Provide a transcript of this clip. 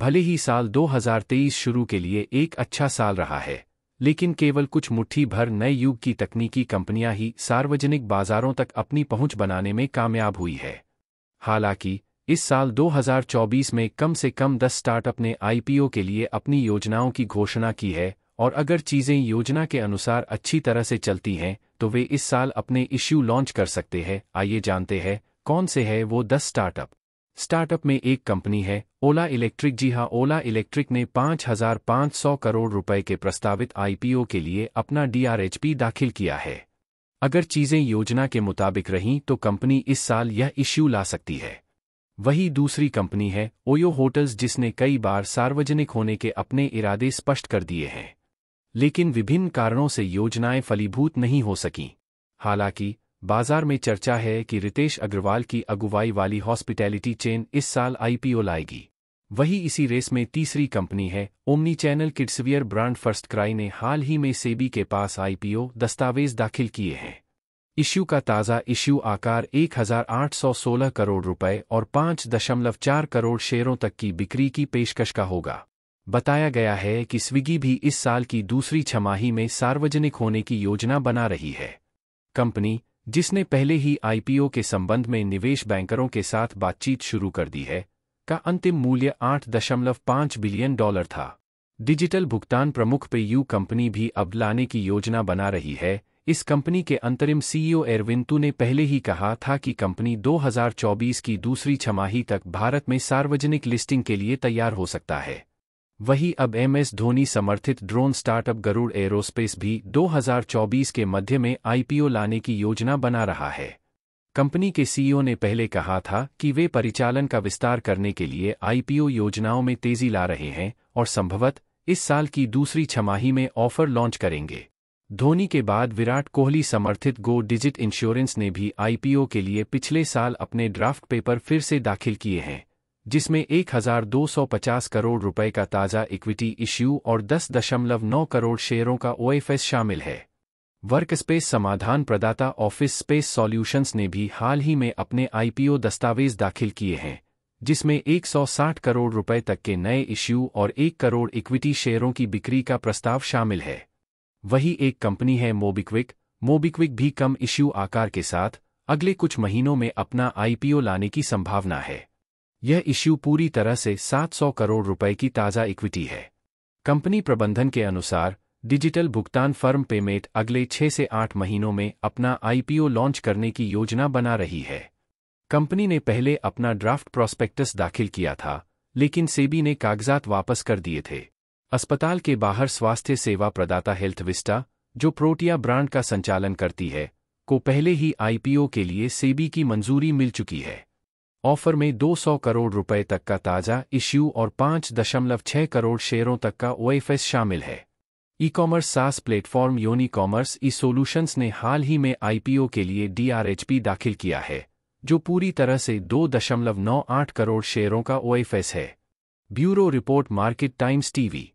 भले ही साल 2023 शुरू के लिए एक अच्छा साल रहा है लेकिन केवल कुछ मुट्ठी भर नए युग की तकनीकी कंपनियां ही सार्वजनिक बाजारों तक अपनी पहुंच बनाने में कामयाब हुई है हालांकि इस साल 2024 में कम से कम 10 स्टार्टअप ने आईपीओ के लिए अपनी योजनाओं की घोषणा की है और अगर चीज़ें योजना के अनुसार अच्छी तरह से चलती हैं तो वे इस साल अपने इश्यू लॉन्च कर सकते हैं आइए जानते हैं कौन से है वो दस स्टार्टअप स्टार्टअप में एक कंपनी है ओला इलेक्ट्रिक जी हां ओला इलेक्ट्रिक ने 5,500 करोड़ रुपए के प्रस्तावित आईपीओ के लिए अपना डीआरएचपी दाखिल किया है अगर चीज़ें योजना के मुताबिक रहीं तो कंपनी इस साल यह इश्यू ला सकती है वही दूसरी कंपनी है ओयो होटल्स जिसने कई बार सार्वजनिक होने के अपने इरादे स्पष्ट कर दिए हैं लेकिन विभिन्न कारणों से योजनाएं फलीभूत नहीं हो सकीं हालांकि बाजार में चर्चा है कि रितेश अग्रवाल की अगुवाई वाली हॉस्पिटैलिटी चेन इस साल आईपीओ लाएगी वही इसी रेस में तीसरी कंपनी है omni channel kidswear brand FirstCry ने हाल ही में सेबी के पास आईपीओ दस्तावेज दाखिल किए हैं इश्यू का ताज़ा इश्यू आकार 1816 करोड़ रुपए और 5.4 करोड़ शेयरों तक की बिक्री की पेशकश का होगा बताया गया है कि स्विगी भी इस साल की दूसरी छमाही में सार्वजनिक होने की योजना बना रही है कंपनी जिसने पहले ही आईपीओ के संबंध में निवेश बैंकरों के साथ बातचीत शुरू कर दी है का अंतिम मूल्य 8.5 बिलियन डॉलर था डिजिटल भुगतान प्रमुख पेयू कंपनी भी अब लाने की योजना बना रही है इस कंपनी के अंतरिम सीईओ एरविंतु ने पहले ही कहा था कि कंपनी 2024 की दूसरी छमाही तक भारत में सार्वजनिक लिस्टिंग के लिए तैयार हो सकता है वहीं अब एमएस धोनी समर्थित ड्रोन स्टार्टअप गरुड़ एरोस्पेस भी 2024 के मध्य में आईपीओ लाने की योजना बना रहा है कंपनी के सीईओ ने पहले कहा था कि वे परिचालन का विस्तार करने के लिए आईपीओ योजनाओं में तेजी ला रहे हैं और संभवत इस साल की दूसरी छमाही में ऑफर लॉन्च करेंगे धोनी के बाद विराट कोहली समर्थित गो डिजिट इंश्योरेंस ने भी आईपीओ के लिए पिछले साल अपने ड्राफ्ट पेपर फिर से दाखिल किए हैं जिसमें 1,250 करोड़ रुपए का ताज़ा इक्विटी इश्यू और 10.9 करोड़ शेयरों का ओएफएस शामिल है वर्कस्पेस समाधान प्रदाता ऑफिस स्पेस सॉल्यूशंस ने भी हाल ही में अपने आईपीओ दस्तावेज दाखिल किए हैं जिसमें 160 करोड़ रुपए तक के नए इश्यू और 1 करोड़ इक्विटी शेयरों की बिक्री का प्रस्ताव शामिल है वही एक कंपनी है मोबिक्विक मोबिक्विक भी कम इश्यू आकार के साथ अगले कुछ महीनों में अपना आईपीओ लाने की संभावना है यह इश्यू पूरी तरह से 700 करोड़ रुपए की ताज़ा इक्विटी है कंपनी प्रबंधन के अनुसार डिजिटल भुगतान फर्म पेमेंट अगले छह से आठ महीनों में अपना आईपीओ लॉन्च करने की योजना बना रही है कंपनी ने पहले अपना ड्राफ्ट प्रॉस्पेक्टस दाखिल किया था लेकिन सेबी ने कागजात वापस कर दिए थे अस्पताल के बाहर स्वास्थ्य सेवा प्रदाता हेल्थ विस्टा जो प्रोटिया ब्रांड का संचालन करती है को पहले ही आईपीओ के लिए सेबी की मंजूरी मिल चुकी है ऑफर में 200 करोड़ रुपए तक का ताज़ा इश्यू और 5.6 करोड़ शेयरों तक का ओएफएस शामिल है e commerce SaaS platform Unicommerce e solutions ने हाल ही में आईपीओ के लिए डीआरएचपी दाखिल किया है जो पूरी तरह से 2.98 करोड़ शेयरों का ओएफएस है bureau report Market Times TV